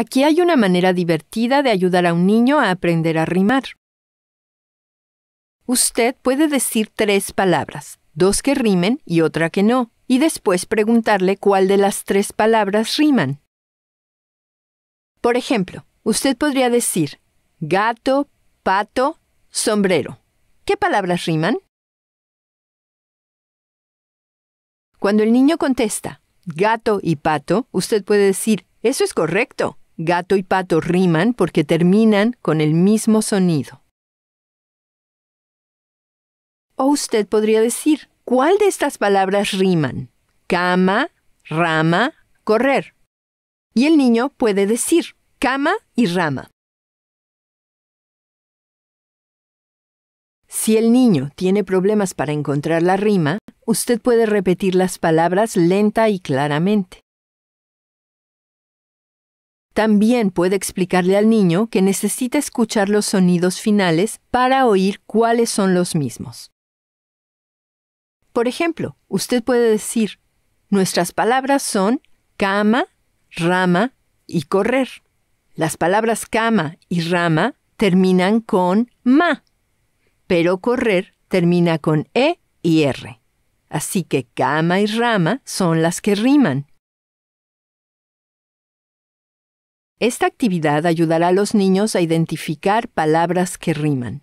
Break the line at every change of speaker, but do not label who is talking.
Aquí hay una manera divertida de ayudar a un niño a aprender a rimar. Usted puede decir tres palabras, dos que rimen y otra que no, y después preguntarle cuál de las tres palabras riman. Por ejemplo, usted podría decir gato, pato, sombrero. ¿Qué palabras riman? Cuando el niño contesta gato y pato, usted puede decir, eso es correcto. Gato y pato riman porque terminan con el mismo sonido. O usted podría decir, ¿cuál de estas palabras riman? Cama, rama, correr. Y el niño puede decir cama y rama. Si el niño tiene problemas para encontrar la rima, usted puede repetir las palabras lenta y claramente. También puede explicarle al niño que necesita escuchar los sonidos finales para oír cuáles son los mismos. Por ejemplo, usted puede decir, nuestras palabras son cama, rama y correr. Las palabras cama y rama terminan con ma, pero correr termina con e y r. Así que cama y rama son las que riman. Esta actividad ayudará a los niños a identificar palabras que riman.